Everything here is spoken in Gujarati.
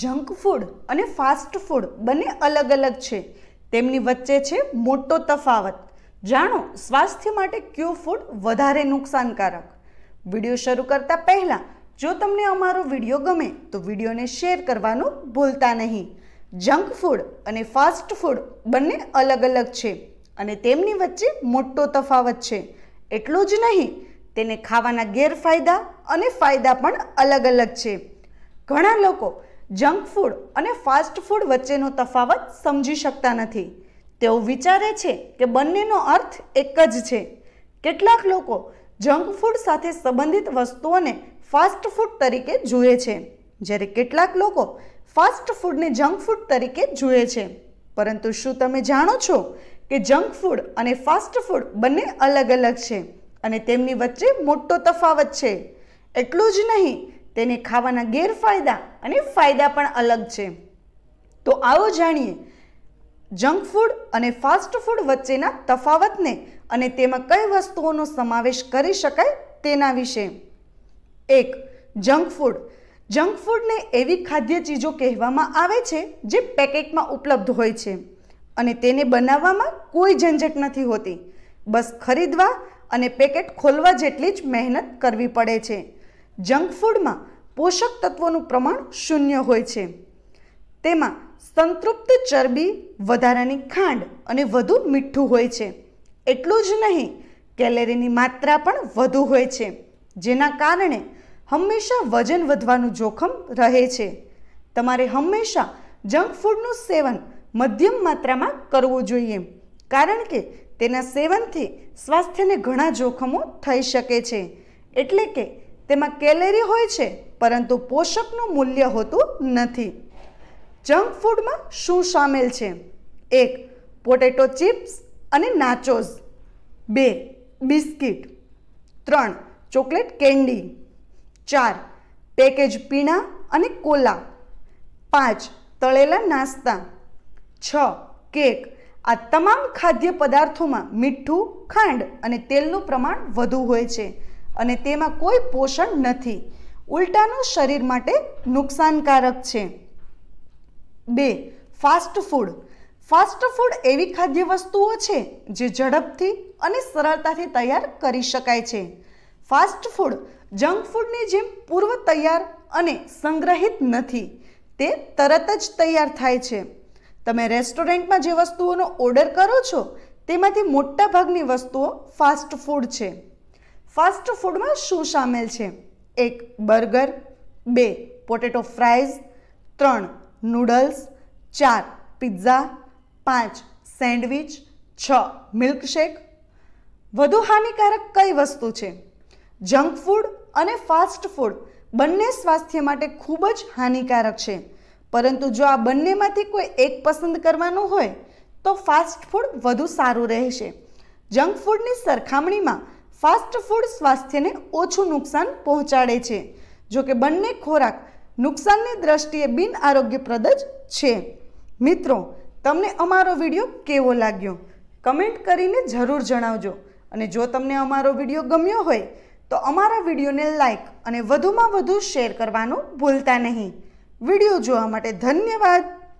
જંક ફૂડ અને ફાસ્ટ ફૂડ બંને અલગ અલગ છે તેમની વચ્ચે છે મોટો તફાવત જાણો સ્વાસ્થ્ય માટે કયું ફૂડ વધારે નુકસાનકારક વિડીયો શરૂ કરતાં પહેલાં જો તમને અમારો વિડીયો ગમે તો વિડીયોને શેર કરવાનું ભૂલતા નહીં જંક ફૂડ અને ફાસ્ટ ફૂડ બંને અલગ અલગ છે અને તેમની વચ્ચે મોટો તફાવત છે એટલું જ નહીં તેને ખાવાના ગેરફાયદા અને ફાયદા પણ અલગ અલગ છે ઘણા લોકો જંક ફૂડ અને ફાસ્ટ ફૂડ વચ્ચેનો તફાવત સમજી શકતા નથી તેઓ વિચારે છે કે બંનેનો અર્થ એક જ છે કેટલાક લોકો જંક ફૂડ સાથે સંબંધિત વસ્તુઓને ફાસ્ટ ફૂડ તરીકે જુએ છે જ્યારે કેટલાક લોકો ફાસ્ટ ફૂડને જંક ફૂડ તરીકે જુએ છે પરંતુ શું તમે જાણો છો કે જંક ફૂડ અને ફાસ્ટ ફૂડ બંને અલગ અલગ છે અને તેમની વચ્ચે મોટો તફાવત છે એટલું જ નહીં તેને ખાવાના ગેરફાયદા અને ફાયદા પણ અલગ છે તો આવો જાણીએ જંક ફૂડ અને ફાસ્ટ ફૂડ વચ્ચેના તફાવતને અને તેમાં કઈ વસ્તુઓનો સમાવેશ કરી શકાય તેના વિશે એક જંક ફૂડ જંક ફૂડને એવી ખાદ્ય ચીજો કહેવામાં આવે છે જે પેકેટમાં ઉપલબ્ધ હોય છે અને તેને બનાવવામાં કોઈ ઝંઝટ નથી હોતી બસ ખરીદવા અને પેકેટ ખોલવા જેટલી જ મહેનત કરવી પડે છે જંક ફૂડમાં પોષક તત્વોનું પ્રમાણ શૂન્ય હોય છે તેમાં સંતૃપ્ત ચરબી વધારાની ખાંડ અને વધુ મીઠું હોય છે એટલું જ નહીં કેલેરીની માત્રા પણ વધુ હોય છે જેના કારણે હંમેશા વજન વધવાનું જોખમ રહે છે તમારે હંમેશા જંક ફૂડનું સેવન મધ્યમ માત્રામાં કરવું જોઈએ કારણ કે તેના સેવનથી સ્વાસ્થ્યને ઘણા જોખમો થઈ શકે છે એટલે કે તેમાં કેલેરી હોય છે પરંતુ પોષકનું મૂલ્ય હોતું નથી જંક ફૂડમાં શું સામેલ છે એક પોટેટો ચિપ્સ અને નાચોઝ બે બિસ્કિટ ત્રણ ચોકલેટ કેન્ડી ચાર પેકેજ પીણા અને કોલા પાંચ તળેલા નાસ્તા છ કેક આ તમામ ખાદ્ય પદાર્થોમાં મીઠું ખાંડ અને તેલનું પ્રમાણ વધુ હોય છે અને તેમાં કોઈ પોષણ નથી ઉલટાનું શરીર માટે નુકસાનકારક છે બે ફાસ્ટ ફૂડ ફાસ્ટ ફૂડ એવી ખાદ્ય વસ્તુઓ છે જે ઝડપથી અને સરળતાથી તૈયાર કરી શકાય છે ફાસ્ટ ફૂડ જંક ફૂડની જેમ પૂર્વ તૈયાર અને સંગ્રહિત નથી તે તરત જ તૈયાર થાય છે તમે રેસ્ટોરન્ટમાં જે વસ્તુઓનો ઓર્ડર કરો છો તેમાંથી મોટાભાગની વસ્તુઓ ફાસ્ટ ફૂડ છે ફાસ્ટ ફૂડમાં શું સામેલ છે એક બર્ગર બે પોટેટો ફ્રાઈઝ ત્રણ નૂડલ્સ ચાર પિઝા પાંચ સેન્ડવિચ છ મિલ્કશેક વધુ હાનિકારક કઈ વસ્તુ છે જંક ફૂડ અને ફાસ્ટ ફૂડ બંને સ્વાસ્થ્ય માટે ખૂબ જ હાનિકારક છે પરંતુ જો આ બંનેમાંથી કોઈ એક પસંદ કરવાનું હોય તો ફાસ્ટ ફૂડ વધુ સારું રહેશે જંક ફૂડની સરખામણીમાં ફાસ્ટ ફૂડ સ્વાસ્થ્યને ઓછું નુકસાન પહોંચાડે છે જોકે બંને ખોરાક નુકસાનની દ્રષ્ટિએ બિનઆરોગ્યપ્રદ જ છે મિત્રો તમને અમારો વિડીયો કેવો લાગ્યો કમેન્ટ કરીને જરૂર જણાવજો અને જો તમને અમારો વિડીયો ગમ્યો હોય તો અમારા વિડીયોને લાઇક અને વધુમાં વધુ શેર કરવાનું ભૂલતા નહીં વિડીયો જોવા માટે ધન્યવાદ